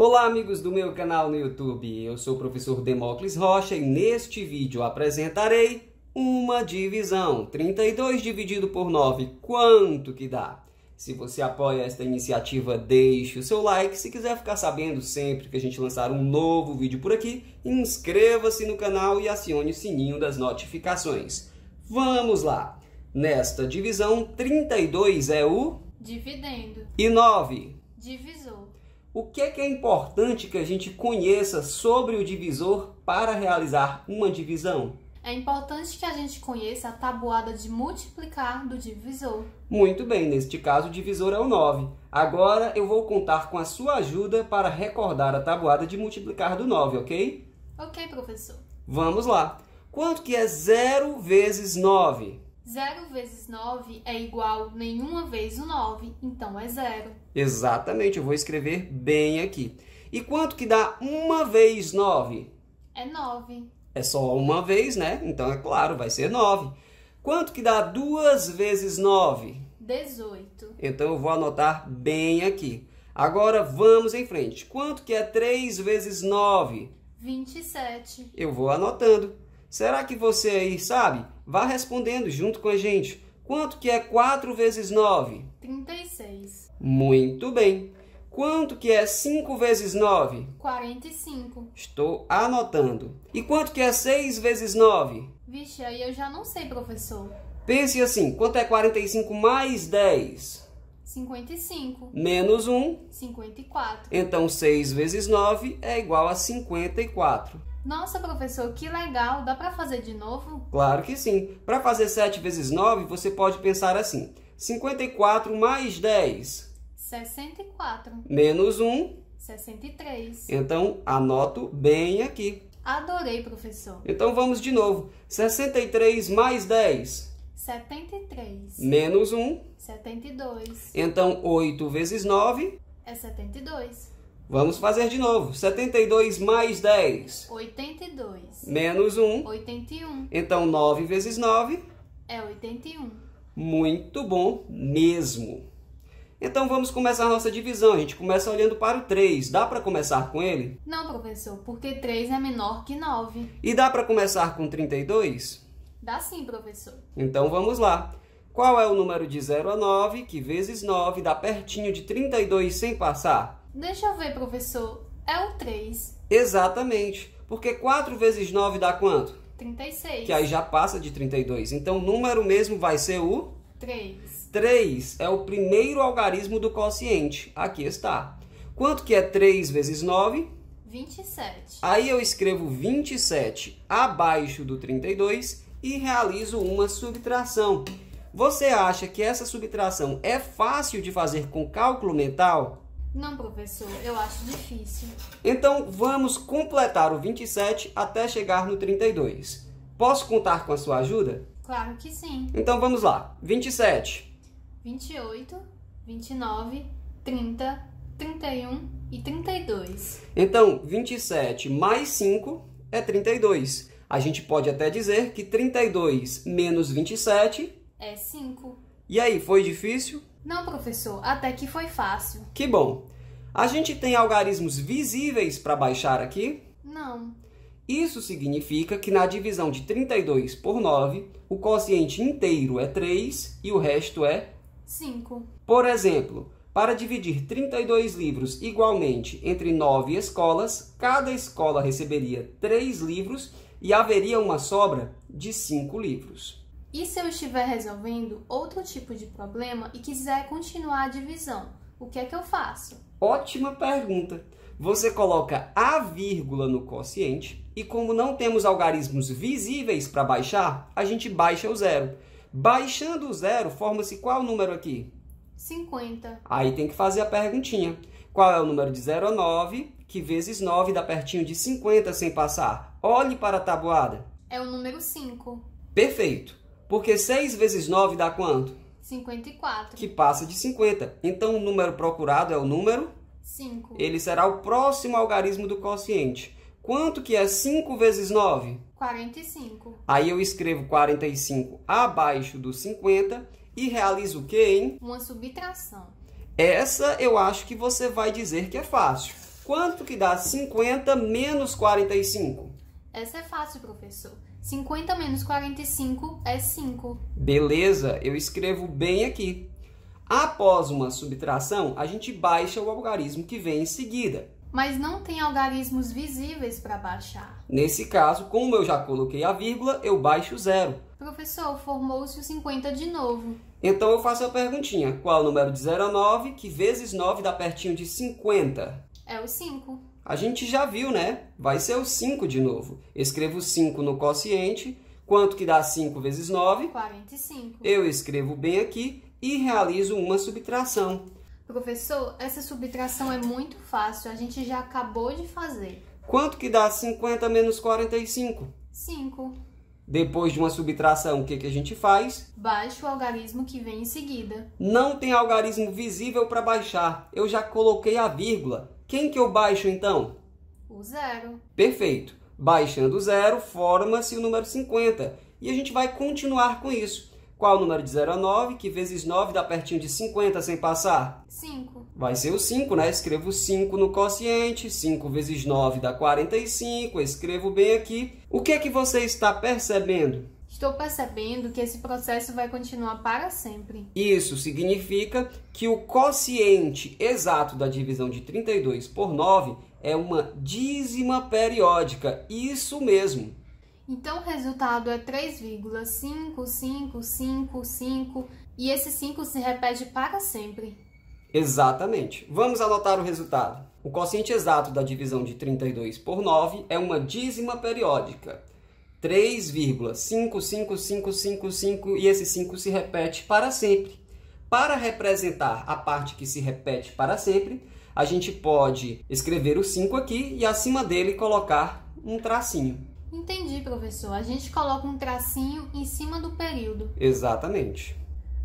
Olá amigos do meu canal no YouTube, eu sou o professor Demócles Rocha e neste vídeo apresentarei uma divisão. 32 dividido por 9, quanto que dá? Se você apoia esta iniciativa, deixe o seu like. Se quiser ficar sabendo sempre que a gente lançar um novo vídeo por aqui, inscreva-se no canal e acione o sininho das notificações. Vamos lá! Nesta divisão, 32 é o... Dividendo. E 9? Divisor. O que é, que é importante que a gente conheça sobre o divisor para realizar uma divisão? É importante que a gente conheça a tabuada de multiplicar do divisor. Muito bem, neste caso o divisor é o 9. Agora eu vou contar com a sua ajuda para recordar a tabuada de multiplicar do 9, ok? Ok, professor. Vamos lá. Quanto que é 0 vezes 9? 0 vezes 9 é igual a nenhuma vez o 9, então é zero. Exatamente, eu vou escrever bem aqui. E quanto que dá uma vez 9? É 9. É só uma vez, né? Então, é claro, vai ser 9. Quanto que dá duas vezes 9? 18. Então, eu vou anotar bem aqui. Agora, vamos em frente. Quanto que é 3 vezes 9? 27. Eu vou anotando. Será que você aí sabe? Vá respondendo junto com a gente. Quanto que é 4 vezes 9? 36. Muito bem. Quanto que é 5 vezes 9? 45. Estou anotando. E quanto que é 6 vezes 9? Vixe, aí eu já não sei, professor. Pense assim, quanto é 45 mais 10? 45. 55. Menos 1. 54. Então, 6 vezes 9 é igual a 54. Nossa, professor, que legal! Dá para fazer de novo? Claro que sim. Para fazer 7 vezes 9, você pode pensar assim: 54 mais 10. 64. Menos 1. 63. Então, anoto bem aqui. Adorei, professor. Então, vamos de novo: 63 mais 10. 73. Menos 1. 72. Então, 8 vezes 9. É 72. Vamos fazer de novo. 72 mais 10. 82. Menos 1. 81. Então, 9 vezes 9. É 81. Muito bom mesmo. Então vamos começar a nossa divisão. A gente começa olhando para o 3. Dá para começar com ele? Não, professor, porque 3 é menor que 9. E dá para começar com 32? Dá sim, professor. Então vamos lá. Qual é o número de 0 a 9 que vezes 9 dá pertinho de 32 sem passar? Deixa eu ver, professor. É o 3. Exatamente. Porque 4 vezes 9 dá quanto? 36. Que aí já passa de 32. Então o número mesmo vai ser o? 3. 3 é o primeiro algarismo do quociente. Aqui está. Quanto que é 3 vezes 9? 27. Aí eu escrevo 27 abaixo do 32 e realizo uma subtração. Você acha que essa subtração é fácil de fazer com cálculo mental? Não, professor, eu acho difícil. Então vamos completar o 27 até chegar no 32. Posso contar com a sua ajuda? Claro que sim. Então vamos lá. 27. 28, 29, 30, 31 e 32. Então, 27 mais 5 é 32. A gente pode até dizer que 32 menos 27 é 5. E aí, foi difícil? Não, professor, até que foi fácil. Que bom. A gente tem algarismos visíveis para baixar aqui? Não. Isso significa que na divisão de 32 por 9, o quociente inteiro é 3 e o resto é 5. Por exemplo, para dividir 32 livros igualmente entre 9 escolas, cada escola receberia 3 livros e haveria uma sobra de cinco livros. E se eu estiver resolvendo outro tipo de problema e quiser continuar a divisão, o que é que eu faço? Ótima pergunta! Você coloca a vírgula no quociente e, como não temos algarismos visíveis para baixar, a gente baixa o zero. Baixando o zero, forma-se qual número aqui? 50. Aí tem que fazer a perguntinha. Qual é o número de 0 a 9? que vezes 9 dá pertinho de 50 sem passar. Olhe para a tabuada. É o número 5. Perfeito. Porque 6 vezes 9 dá quanto? 54. Que passa de 50. Então o número procurado é o número 5. Ele será o próximo algarismo do quociente. Quanto que é 5 vezes 9? 45. Aí eu escrevo 45 abaixo do 50 e realizo o quê, hein? Uma subtração. Essa eu acho que você vai dizer que é fácil quanto que dá 50 menos 45? Essa é fácil, professor. 50 menos 45 é 5. Beleza, eu escrevo bem aqui. Após uma subtração, a gente baixa o algarismo que vem em seguida. Mas não tem algarismos visíveis para baixar. Nesse caso, como eu já coloquei a vírgula, eu baixo zero. Professor, formou-se o 50 de novo. Então eu faço a perguntinha, qual o número de 0 a 9, que vezes 9 dá pertinho de 50? É o 5. A gente já viu, né? Vai ser o 5 de novo. Escrevo 5 no quociente. Quanto que dá 5 vezes 9? 45. Eu escrevo bem aqui e realizo uma subtração. Professor, essa subtração é muito fácil, a gente já acabou de fazer. Quanto que dá 50 menos 45? 5. Depois de uma subtração, o que, que a gente faz? Baixa o algarismo que vem em seguida. Não tem algarismo visível para baixar, eu já coloquei a vírgula. Quem que eu baixo então? O zero. Perfeito. Baixando o zero, forma-se o número 50. E a gente vai continuar com isso. Qual o número de 0 a 9? Que vezes 9 dá pertinho de 50 sem passar? 5. Vai ser o 5, né? Escrevo 5 no quociente. 5 vezes 9 dá 45. Escrevo bem aqui. O que é que você está percebendo? Estou percebendo que esse processo vai continuar para sempre. Isso significa que o quociente exato da divisão de 32 por 9 é uma dízima periódica. Isso mesmo. Então o resultado é 3,5555 e esse 5 se repete para sempre. Exatamente. Vamos anotar o resultado. O quociente exato da divisão de 32 por 9 é uma dízima periódica. 3,55555 e esse 5 se repete para sempre. Para representar a parte que se repete para sempre, a gente pode escrever o 5 aqui e acima dele colocar um tracinho. Entendi, professor. A gente coloca um tracinho em cima do período. Exatamente.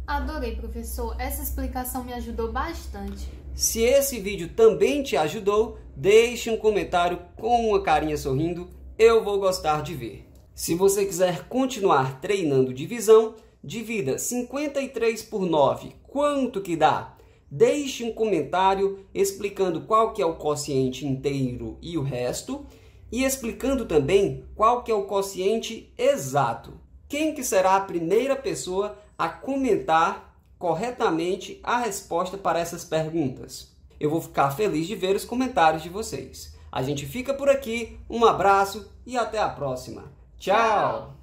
Adorei, professor. Essa explicação me ajudou bastante. Se esse vídeo também te ajudou, deixe um comentário com uma carinha sorrindo. Eu vou gostar de ver. Se você quiser continuar treinando divisão, divida 53 por 9. Quanto que dá? Deixe um comentário explicando qual que é o quociente inteiro e o resto e explicando também qual que é o quociente exato. Quem que será a primeira pessoa a comentar corretamente a resposta para essas perguntas? Eu vou ficar feliz de ver os comentários de vocês. A gente fica por aqui, um abraço e até a próxima. Tchau!